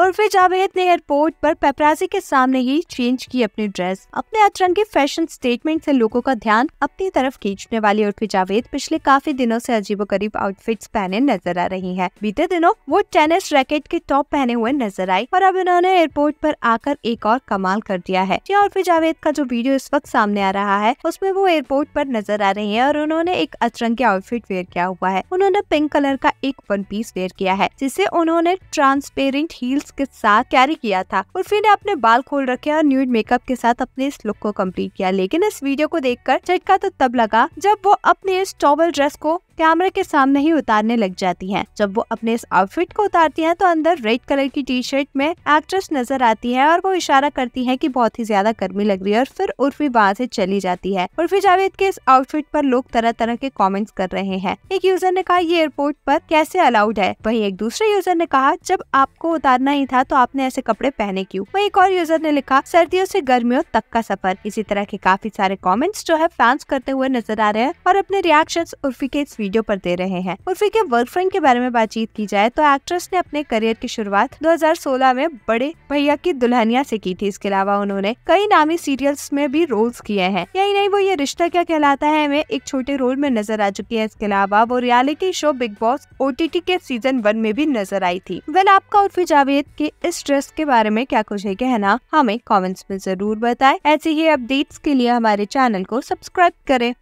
उर्फे जावेद ने एयरपोर्ट पर पेपराजी के सामने ही चेंज की अपनी ड्रेस अपने अतरंगी फैशन स्टेटमेंट से लोगों का ध्यान अपनी तरफ खींचने वाली उर्फी जावेद पिछले काफी दिनों से अजीबोगरीब आउटफिट्स पहने नजर आ रही हैं। बीते दिनों वो टेनिस रैकेट के टॉप पहने हुए नजर आई और अब इन्होंने एयरपोर्ट पर आकर एक और कमाल कर दिया है जी उर्फी जावेद का जो वीडियो इस वक्त सामने आ रहा है उसमें वो एयरपोर्ट पर नजर आ रही है और उन्होंने एक अतरंगी आउटफिट वेयर किया हुआ है उन्होंने पिंक कलर का एक वन पीस वेयर किया है जिसे उन्होंने ट्रांसपेरेंट हील हील्स के साथ कैरी किया था उर्फी ने अपने बाल खोल रखे और न्यूड मेकअप के साथ अपने इस लुक को कम्प्लीट किया लेकिन इस वीडियो को देख चटका तो तब लगा जब वो अपने इस टॉवल ड्रेस को कैमरे के सामने ही उतारने लग जाती हैं। जब वो अपने इस आउटफिट को उतारती हैं तो अंदर रेड कलर की टी शर्ट में एक्ट्रेस नजर आती है और वो इशारा करती है कि बहुत ही ज्यादा गर्मी लग रही है और फिर उर्फी वहाँ से चली जाती है उर्फी जावेद के इस आउटफिट पर लोग तरह तरह के कमेंट्स कर रहे हैं एक यूजर ने कहा ये एयरपोर्ट पर कैसे अलाउड है वही एक दूसरे यूजर ने कहा जब आपको उतारना ही था तो आपने ऐसे कपड़े पहने क्यूँ वही एक और यूजर ने लिखा सर्दियों ऐसी गर्मियों तक का सफर इसी तरह के काफी सारे कॉमेंट्स जो है फैंस करते हुए नजर आ रहे हैं और अपने रिएक्शन उर्फी के इस वीडियो वीडियो पर दे रहे हैं उर्फी के वर्क फ्रेंड के बारे में बातचीत की जाए तो एक्ट्रेस ने अपने करियर की शुरुआत 2016 में बड़े भैया की दुल्हनिया से की थी इसके अलावा उन्होंने कई नामी सीरियल्स में भी रोल्स किए हैं यही नहीं वो ये रिश्ता क्या कहलाता है में एक छोटे रोल में नजर आ चुकी है इसके अलावा वो reality show Bigg Boss O K season one में भी नजर आई थी वेल आपका उर्फी जावेद के इस ड्रेस के बारे में क्या कुछ है कहना हमें कॉमेंट्स में जरूर बताए ऐसे ही अपडेट्स के लिए हमारे चैनल को सब्सक्राइब करें